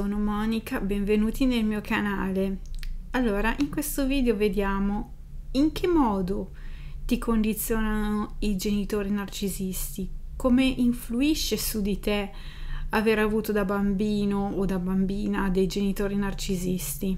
sono Monica, benvenuti nel mio canale. Allora, in questo video vediamo in che modo ti condizionano i genitori narcisisti, come influisce su di te aver avuto da bambino o da bambina dei genitori narcisisti.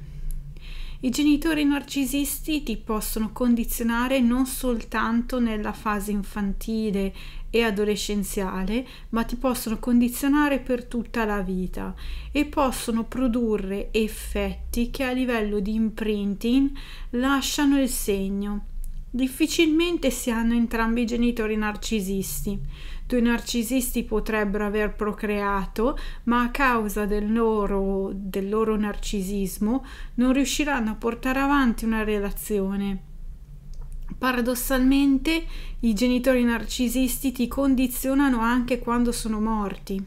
I genitori narcisisti ti possono condizionare non soltanto nella fase infantile e adolescenziale, ma ti possono condizionare per tutta la vita e possono produrre effetti che a livello di imprinting lasciano il segno. Difficilmente si hanno entrambi i genitori narcisisti. Due narcisisti potrebbero aver procreato, ma a causa del loro, del loro narcisismo non riusciranno a portare avanti una relazione paradossalmente i genitori narcisisti ti condizionano anche quando sono morti.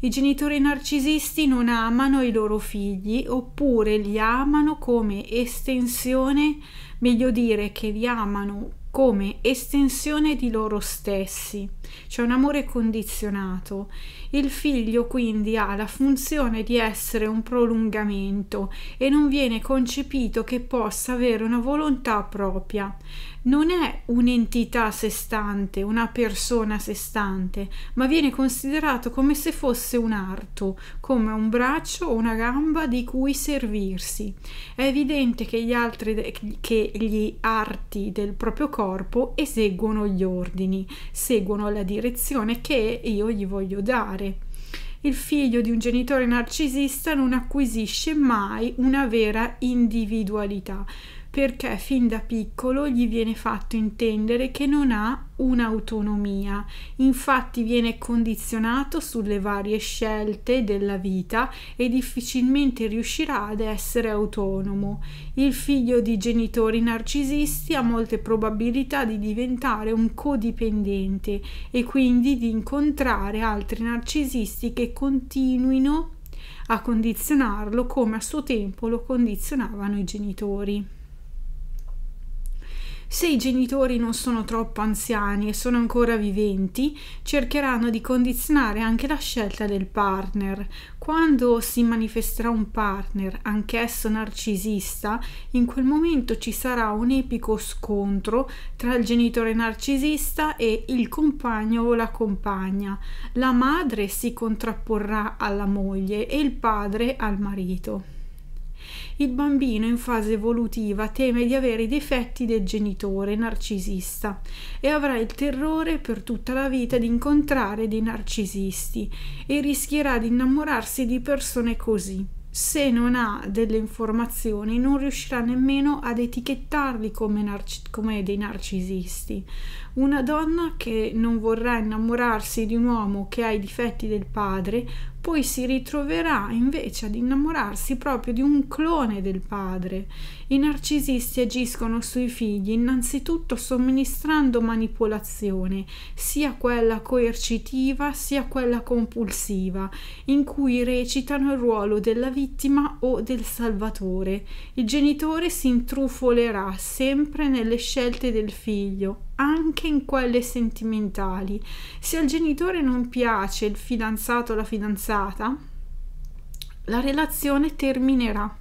I genitori narcisisti non amano i loro figli oppure li amano come estensione, meglio dire che li amano come estensione di loro stessi, cioè un amore condizionato. Il figlio quindi ha la funzione di essere un prolungamento e non viene concepito che possa avere una volontà propria non è un'entità a sé stante, una persona a sé stante, ma viene considerato come se fosse un arto, come un braccio o una gamba di cui servirsi. È evidente che gli, altri, che gli arti del proprio corpo eseguono gli ordini, seguono la direzione che io gli voglio dare. Il figlio di un genitore narcisista non acquisisce mai una vera individualità perché fin da piccolo gli viene fatto intendere che non ha un'autonomia, infatti viene condizionato sulle varie scelte della vita e difficilmente riuscirà ad essere autonomo. Il figlio di genitori narcisisti ha molte probabilità di diventare un codipendente e quindi di incontrare altri narcisisti che continuino a condizionarlo come a suo tempo lo condizionavano i genitori. Se i genitori non sono troppo anziani e sono ancora viventi, cercheranno di condizionare anche la scelta del partner. Quando si manifesterà un partner, anch'esso narcisista, in quel momento ci sarà un epico scontro tra il genitore narcisista e il compagno o la compagna. La madre si contrapporrà alla moglie e il padre al marito. Il bambino in fase evolutiva teme di avere i difetti del genitore narcisista e avrà il terrore per tutta la vita di incontrare dei narcisisti e rischierà di innamorarsi di persone così. Se non ha delle informazioni non riuscirà nemmeno ad etichettarli come, narci come dei narcisisti. Una donna che non vorrà innamorarsi di un uomo che ha i difetti del padre poi si ritroverà invece ad innamorarsi proprio di un clone del padre. I narcisisti agiscono sui figli innanzitutto somministrando manipolazione, sia quella coercitiva sia quella compulsiva, in cui recitano il ruolo della vittima o del salvatore. Il genitore si intrufolerà sempre nelle scelte del figlio, anche in quelle sentimentali. Se al genitore non piace il fidanzato o la fidanzata, la relazione terminerà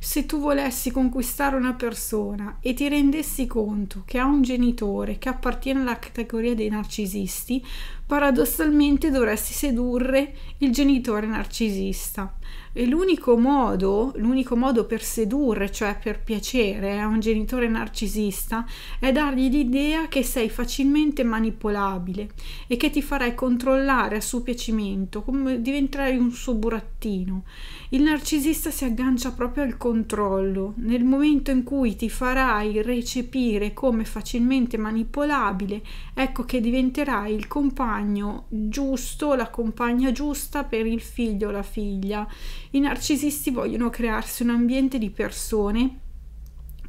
se tu volessi conquistare una persona e ti rendessi conto che ha un genitore che appartiene alla categoria dei narcisisti, paradossalmente dovresti sedurre il genitore narcisista. E l'unico modo, l'unico modo per sedurre, cioè per piacere a un genitore narcisista, è dargli l'idea che sei facilmente manipolabile e che ti farai controllare a suo piacimento, come diventerai un suo burattino. Il narcisista si aggancia proprio al corpo controllo, nel momento in cui ti farai recepire come facilmente manipolabile, ecco che diventerai il compagno giusto, la compagna giusta per il figlio o la figlia. I narcisisti vogliono crearsi un ambiente di persone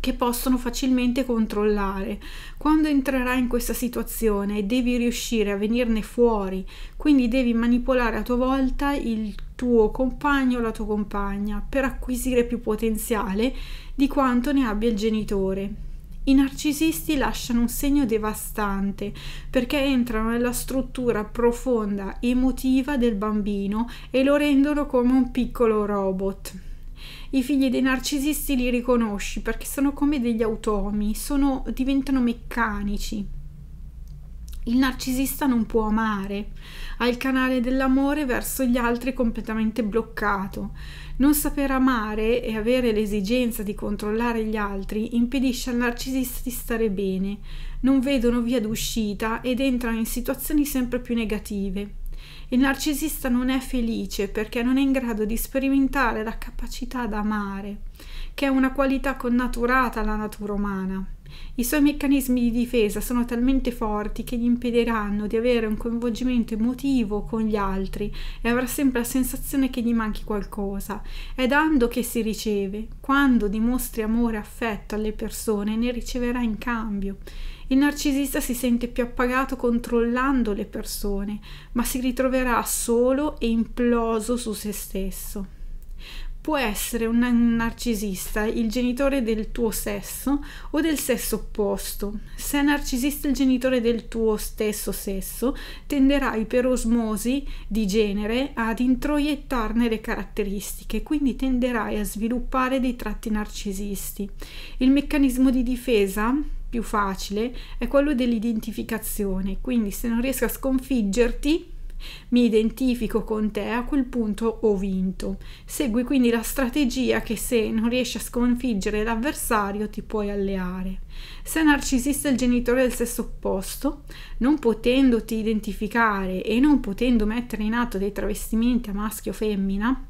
che possono facilmente controllare. Quando entrerai in questa situazione devi riuscire a venirne fuori, quindi devi manipolare a tua volta il tuo compagno o la tua compagna per acquisire più potenziale di quanto ne abbia il genitore. I narcisisti lasciano un segno devastante perché entrano nella struttura profonda emotiva del bambino e lo rendono come un piccolo robot. I figli dei narcisisti li riconosci perché sono come degli automi, sono, diventano meccanici. Il narcisista non può amare, ha il canale dell'amore verso gli altri completamente bloccato. Non saper amare e avere l'esigenza di controllare gli altri impedisce al narcisista di stare bene, non vedono via d'uscita ed entrano in situazioni sempre più negative. Il narcisista non è felice perché non è in grado di sperimentare la capacità d'amare, che è una qualità connaturata alla natura umana. I suoi meccanismi di difesa sono talmente forti che gli impediranno di avere un coinvolgimento emotivo con gli altri e avrà sempre la sensazione che gli manchi qualcosa. È dando che si riceve. Quando dimostri amore e affetto alle persone ne riceverà in cambio. Il narcisista si sente più appagato controllando le persone, ma si ritroverà solo e imploso su se stesso può essere un narcisista il genitore del tuo sesso o del sesso opposto. Se è narcisista il genitore del tuo stesso sesso, tenderai per osmosi di genere ad introiettarne le caratteristiche, quindi tenderai a sviluppare dei tratti narcisisti. Il meccanismo di difesa più facile è quello dell'identificazione, quindi se non riesco a sconfiggerti, mi identifico con te, a quel punto ho vinto. Segui quindi la strategia che se non riesci a sconfiggere l'avversario ti puoi alleare. Se narcisista è il genitore del sesso opposto, non potendoti identificare e non potendo mettere in atto dei travestimenti a maschio o femmina,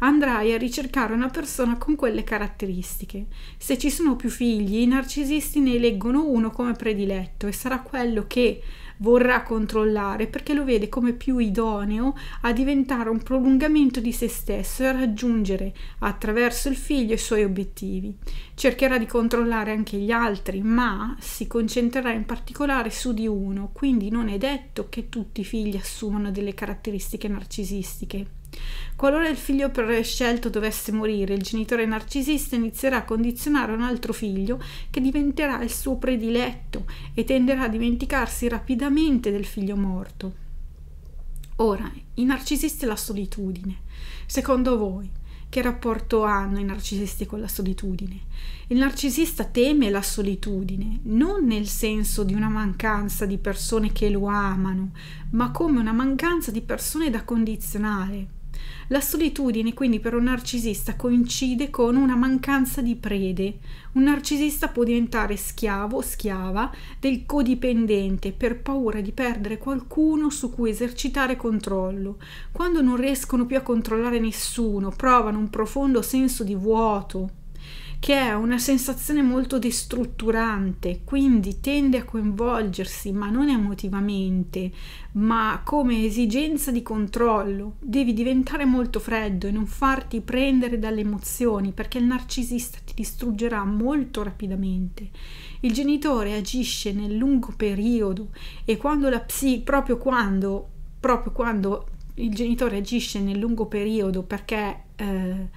andrai a ricercare una persona con quelle caratteristiche. Se ci sono più figli, i narcisisti ne eleggono uno come prediletto e sarà quello che vorrà controllare perché lo vede come più idoneo a diventare un prolungamento di se stesso e a raggiungere attraverso il figlio i suoi obiettivi. Cercherà di controllare anche gli altri, ma si concentrerà in particolare su di uno, quindi non è detto che tutti i figli assumano delle caratteristiche narcisistiche. Qualora il figlio prescelto dovesse morire, il genitore narcisista inizierà a condizionare un altro figlio che diventerà il suo prediletto e tenderà a dimenticarsi rapidamente del figlio morto. Ora, i narcisisti e la solitudine. Secondo voi, che rapporto hanno i narcisisti con la solitudine? Il narcisista teme la solitudine, non nel senso di una mancanza di persone che lo amano, ma come una mancanza di persone da condizionare. La solitudine quindi per un narcisista coincide con una mancanza di prede. Un narcisista può diventare schiavo o schiava del codipendente per paura di perdere qualcuno su cui esercitare controllo. Quando non riescono più a controllare nessuno, provano un profondo senso di vuoto che è una sensazione molto destrutturante, quindi tende a coinvolgersi, ma non emotivamente, ma come esigenza di controllo. Devi diventare molto freddo e non farti prendere dalle emozioni, perché il narcisista ti distruggerà molto rapidamente. Il genitore agisce nel lungo periodo e quando la psi, proprio quando, proprio quando il genitore agisce nel lungo periodo perché eh,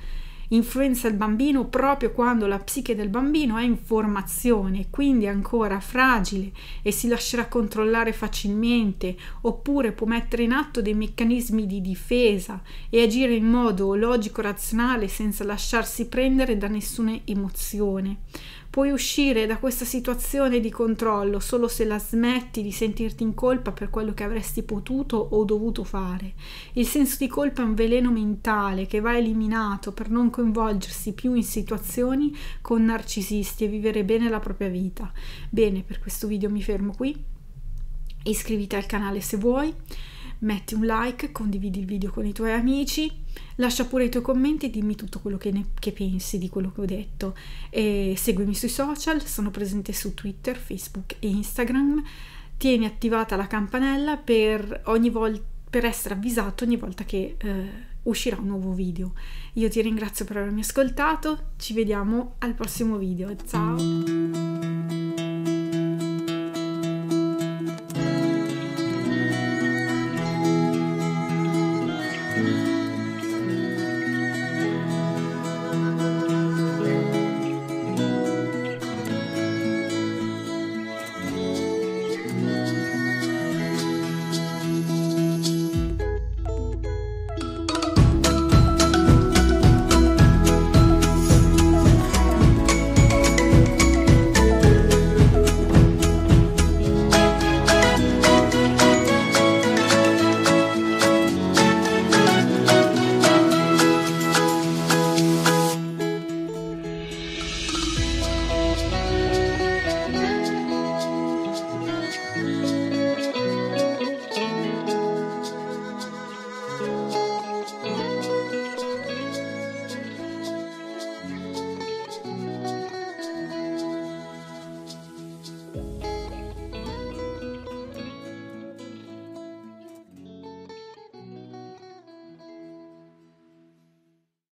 influenza il bambino proprio quando la psiche del bambino è in formazione, quindi ancora fragile e si lascerà controllare facilmente, oppure può mettere in atto dei meccanismi di difesa e agire in modo logico-razionale senza lasciarsi prendere da nessuna emozione. Puoi uscire da questa situazione di controllo solo se la smetti di sentirti in colpa per quello che avresti potuto o dovuto fare. Il senso di colpa è un veleno mentale che va eliminato per non coinvolgersi più in situazioni con narcisisti e vivere bene la propria vita. Bene, per questo video mi fermo qui. Iscriviti al canale se vuoi metti un like, condividi il video con i tuoi amici, lascia pure i tuoi commenti e dimmi tutto quello che, ne, che pensi di quello che ho detto. E seguimi sui social, sono presente su Twitter, Facebook e Instagram. Tieni attivata la campanella per, ogni per essere avvisato ogni volta che eh, uscirà un nuovo video. Io ti ringrazio per avermi ascoltato, ci vediamo al prossimo video. Ciao!